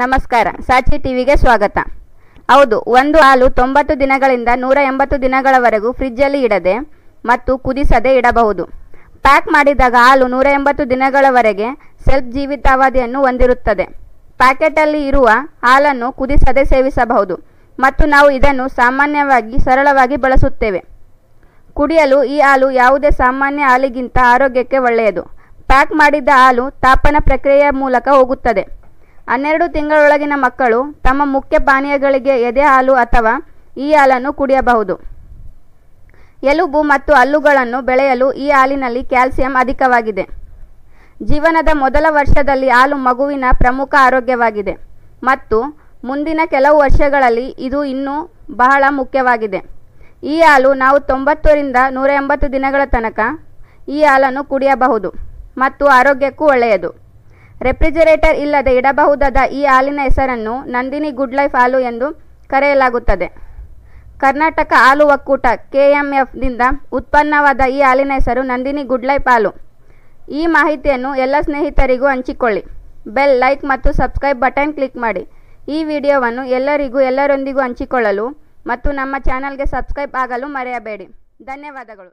ನಮಸ್ಕಾರ ಸಾಚಿ ಟಿವಿಗೆ ಸ್ವಾಗತ ಹೌದು ಒಂದು ಹಾಲು ತೊಂಬತ್ತು ದಿನಗಳಿಂದ ನೂರ ಎಂಬತ್ತು ದಿನಗಳವರೆಗೂ ಫ್ರಿಜ್ಜಲ್ಲಿ ಇಡದೆ ಮತ್ತು ಕುದಿಸದೆ ಇಡಬಹುದು ಪ್ಯಾಕ್ ಮಾಡಿದಾಗ ಹಾಲು ನೂರ ಎಂಬತ್ತು ದಿನಗಳವರೆಗೆ ಸೆಲ್ಫ್ ಜೀವಿತಾವಧಿಯನ್ನು ಹೊಂದಿರುತ್ತದೆ ಪ್ಯಾಕೆಟಲ್ಲಿ ಇರುವ ಹಾಲನ್ನು ಕುದಿಸದೆ ಸೇವಿಸಬಹುದು ಮತ್ತು ನಾವು ಇದನ್ನು ಸಾಮಾನ್ಯವಾಗಿ ಸರಳವಾಗಿ ಬಳಸುತ್ತೇವೆ ಕುಡಿಯಲು ಈ ಹಾಲು ಯಾವುದೇ ಸಾಮಾನ್ಯ ಹಾಲಿಗಿಂತ ಆರೋಗ್ಯಕ್ಕೆ ಒಳ್ಳೆಯದು ಪ್ಯಾಕ್ ಮಾಡಿದ ಹಾಲು ತಾಪನ ಪ್ರಕ್ರಿಯೆಯ ಮೂಲಕ ಹೋಗುತ್ತದೆ ಹನ್ನೆರಡು ತಿಂಗಳೊಳಗಿನ ಮಕ್ಕಳು ತಮ್ಮ ಮುಖ್ಯ ಪಾನೀಯಗಳಿಗೆ ಎದೆ ಹಾಲು ಅಥವಾ ಈ ಹಾಲನ್ನು ಕುಡಿಯಬಹುದು ಎಲುಬು ಮತ್ತು ಹಲ್ಲುಗಳನ್ನು ಬೆಳೆಯಲು ಈ ಹಾಲಿನಲ್ಲಿ ಕ್ಯಾಲ್ಸಿಯಂ ಅಧಿಕವಾಗಿದೆ ಜೀವನದ ಮೊದಲ ವರ್ಷದಲ್ಲಿ ಹಾಲು ಮಗುವಿನ ಪ್ರಮುಖ ಆರೋಗ್ಯವಾಗಿದೆ ಮತ್ತು ಮುಂದಿನ ಕೆಲವು ವರ್ಷಗಳಲ್ಲಿ ಇದು ಇನ್ನೂ ಬಹಳ ಮುಖ್ಯವಾಗಿದೆ ಈ ಹಾಲು ನಾವು ತೊಂಬತ್ತರಿಂದ ನೂರ ಎಂಬತ್ತು ದಿನಗಳ ತನಕ ಈ ಹಾಲನ್ನು ಕುಡಿಯಬಹುದು ಮತ್ತು ಆರೋಗ್ಯಕ್ಕೂ ಒಳ್ಳೆಯದು ರೆಫ್ರಿಜರೇಟರ್ ಇಲ್ಲದೆ ಇಡಬಹುದಾದ ಈ ಹಾಲಿನ ಹೆಸರನ್ನು ನಂದಿನಿ ಗುಡ್ ಲೈಫ್ ಹಾಲು ಎಂದು ಕರೆಯಲಾಗುತ್ತದೆ ಕರ್ನಾಟಕ ಹಾಲು ಒಕ್ಕೂಟ ಕೆಎಂಎಫ್ನಿಂದ ಉತ್ಪನ್ನವಾದ ಈ ಹಾಲಿನ ಹೆಸರು ನಂದಿನಿ ಗುಡ್ ಲೈಫ್ ಹಾಲು ಈ ಮಾಹಿತಿಯನ್ನು ಎಲ್ಲ ಸ್ನೇಹಿತರಿಗೂ ಹಂಚಿಕೊಳ್ಳಿ ಬೆಲ್ ಲೈಕ್ ಮತ್ತು ಸಬ್ಸ್ಕ್ರೈಬ್ ಬಟನ್ ಕ್ಲಿಕ್ ಮಾಡಿ ಈ ವಿಡಿಯೋವನ್ನು ಎಲ್ಲರಿಗೂ ಎಲ್ಲರೊಂದಿಗೂ ಹಂಚಿಕೊಳ್ಳಲು ಮತ್ತು ನಮ್ಮ ಚಾನಲ್ಗೆ ಸಬ್ಸ್ಕ್ರೈಬ್ ಆಗಲು ಮರೆಯಬೇಡಿ ಧನ್ಯವಾದಗಳು